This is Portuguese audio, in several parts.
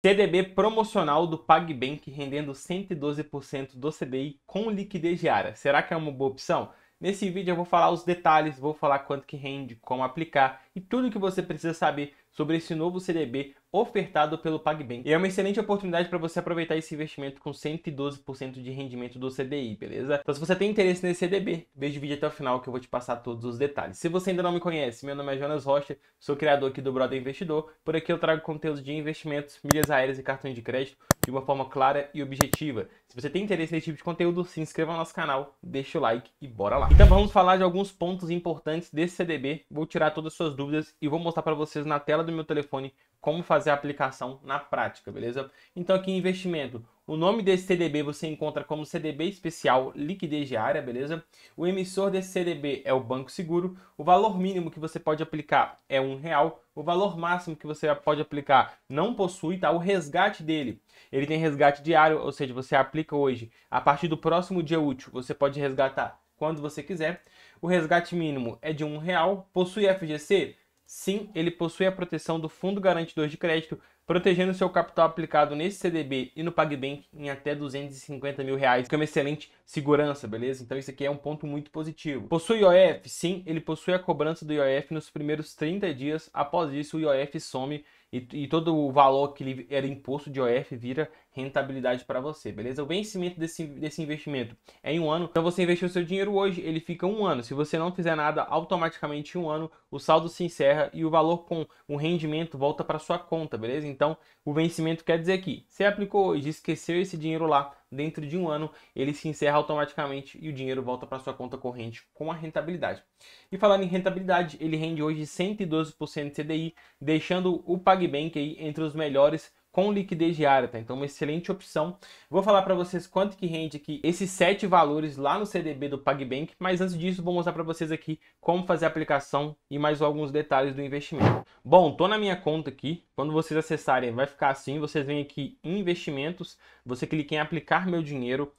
CDB promocional do PagBank rendendo 112% do CDI com liquidez diária. Será que é uma boa opção? Nesse vídeo eu vou falar os detalhes, vou falar quanto que rende, como aplicar e tudo que você precisa saber sobre esse novo CDB ofertado pelo PagBank. E é uma excelente oportunidade para você aproveitar esse investimento com 112% de rendimento do CDI, beleza? Então se você tem interesse nesse CDB, veja o vídeo até o final que eu vou te passar todos os detalhes. Se você ainda não me conhece, meu nome é Jonas Rocha, sou criador aqui do Brother Investidor. Por aqui eu trago conteúdo de investimentos, milhas aéreas e cartões de crédito de uma forma clara e objetiva. Se você tem interesse nesse tipo de conteúdo, se inscreva no nosso canal, deixa o like e bora lá. Então vamos falar de alguns pontos importantes desse CDB. Vou tirar todas as suas dúvidas e vou mostrar para vocês na tela do do meu telefone como fazer a aplicação na prática, beleza? Então aqui em investimento, o nome desse CDB você encontra como CDB especial liquidez diária, beleza? O emissor desse CDB é o Banco Seguro, o valor mínimo que você pode aplicar é um real, o valor máximo que você pode aplicar não possui, tá? O resgate dele, ele tem resgate diário, ou seja, você aplica hoje, a partir do próximo dia útil, você pode resgatar quando você quiser. O resgate mínimo é de um real, possui FGC? Sim, ele possui a proteção do Fundo Garantidor de Crédito, protegendo seu capital aplicado nesse CDB e no PagBank em até 250 mil reais, que é uma excelente segurança, beleza? Então isso aqui é um ponto muito positivo. Possui IOF? Sim, ele possui a cobrança do IOF nos primeiros 30 dias. Após isso, o IOF some e, e todo o valor que era imposto de IOF vira rentabilidade para você, beleza? O vencimento desse, desse investimento é em um ano. Então você investiu seu dinheiro hoje, ele fica um ano. Se você não fizer nada, automaticamente em um ano o saldo se encerra e o valor com o rendimento volta para sua conta, beleza? Então, o vencimento quer dizer que você aplicou hoje, esqueceu esse dinheiro lá, dentro de um ano ele se encerra automaticamente e o dinheiro volta para sua conta corrente com a rentabilidade. E falando em rentabilidade, ele rende hoje 112% CDI, deixando o PagBank aí entre os melhores com liquidez diária, tá? Então, uma excelente opção. Vou falar para vocês quanto que rende aqui esses sete valores lá no CDB do PagBank, mas antes disso, vou mostrar para vocês aqui como fazer a aplicação e mais alguns detalhes do investimento. Bom, tô na minha conta aqui. Quando vocês acessarem, vai ficar assim. Vocês vêm aqui em investimentos, você clica em aplicar meu dinheiro,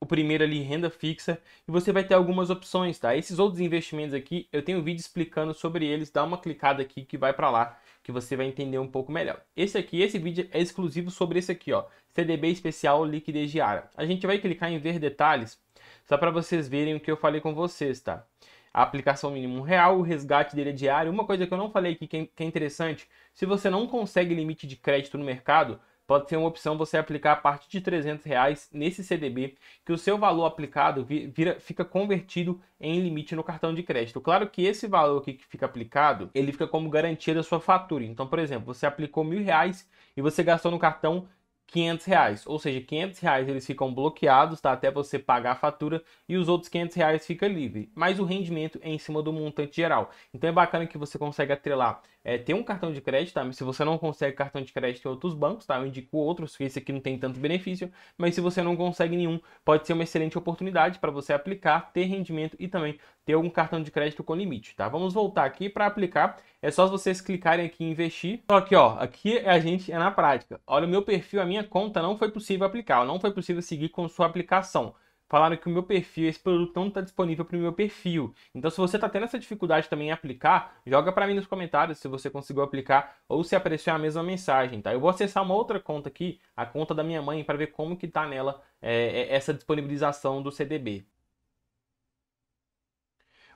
o primeiro ali, renda fixa, e você vai ter algumas opções, tá? Esses outros investimentos aqui, eu tenho um vídeo explicando sobre eles, dá uma clicada aqui que vai para lá que você vai entender um pouco melhor. Esse aqui, esse vídeo é exclusivo sobre esse aqui, ó, CDB especial liquidez diária. A gente vai clicar em ver detalhes, só para vocês verem o que eu falei com vocês, tá? A aplicação mínimo real, o resgate dele é diário. Uma coisa que eu não falei aqui que é, é interessante, se você não consegue limite de crédito no mercado, pode ser uma opção você aplicar a partir de 300 reais nesse CDB, que o seu valor aplicado vira, fica convertido em limite no cartão de crédito. Claro que esse valor aqui que fica aplicado, ele fica como garantia da sua fatura. Então, por exemplo, você aplicou mil reais e você gastou no cartão 500 reais. Ou seja, 500 reais eles ficam bloqueados tá? até você pagar a fatura e os outros 500 reais fica livre. Mas o rendimento é em cima do montante geral. Então é bacana que você consegue atrelar. É, ter um cartão de crédito, tá? se você não consegue cartão de crédito em outros bancos, tá? eu indico outros, que esse aqui não tem tanto benefício, mas se você não consegue nenhum, pode ser uma excelente oportunidade para você aplicar, ter rendimento e também ter algum cartão de crédito com limite, tá? Vamos voltar aqui para aplicar. É só vocês clicarem aqui em investir. Só que, ó, aqui a gente é na prática. Olha, o meu perfil, a minha conta não foi possível aplicar, não foi possível seguir com sua aplicação. Falaram que o meu perfil, esse produto não está disponível para o meu perfil. Então, se você está tendo essa dificuldade também em aplicar, joga para mim nos comentários se você conseguiu aplicar ou se apareceu a mesma mensagem, tá? Eu vou acessar uma outra conta aqui, a conta da minha mãe, para ver como que está nela é, é, essa disponibilização do CDB.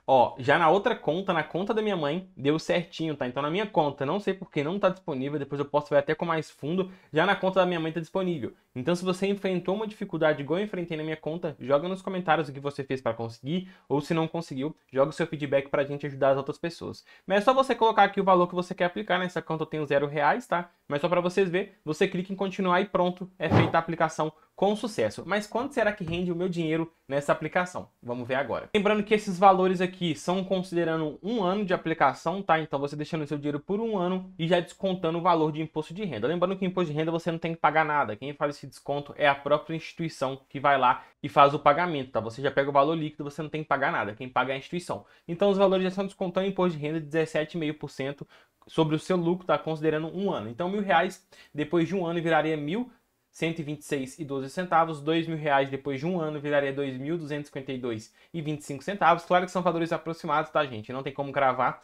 Ó, já na outra conta, na conta da minha mãe, deu certinho, tá? Então na minha conta, não sei porque não tá disponível, depois eu posso ver até com mais fundo, já na conta da minha mãe tá disponível. Então, se você enfrentou uma dificuldade igual eu enfrentei na minha conta, joga nos comentários o que você fez para conseguir, ou se não conseguiu, joga o seu feedback para a gente ajudar as outras pessoas. Mas é só você colocar aqui o valor que você quer aplicar, nessa conta eu tenho zero reais, tá? Mas só para vocês verem, você clica em continuar e pronto, é feita a aplicação com sucesso. Mas quanto será que rende o meu dinheiro nessa aplicação? Vamos ver agora. Lembrando que esses valores aqui são considerando um ano de aplicação, tá? Então você deixando seu dinheiro por um ano e já descontando o valor de imposto de renda. Lembrando que imposto de renda você não tem que pagar nada. Quem faz esse esse desconto é a própria instituição que vai lá e faz o pagamento, tá? Você já pega o valor líquido, você não tem que pagar nada, quem paga é a instituição. Então os valores já são descontando imposto de renda de 17,5% sobre o seu lucro, tá? Considerando um ano. Então mil reais depois de um ano viraria mil doze centavos, dois mil reais depois de um ano viraria 2.252,25 centavos. Claro que são valores aproximados, tá, gente? Não tem como cravar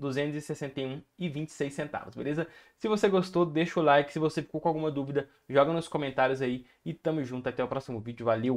261,26, beleza? Se você gostou, deixa o like. Se você ficou com alguma dúvida, joga nos comentários aí. E tamo junto. Até o próximo vídeo. Valeu!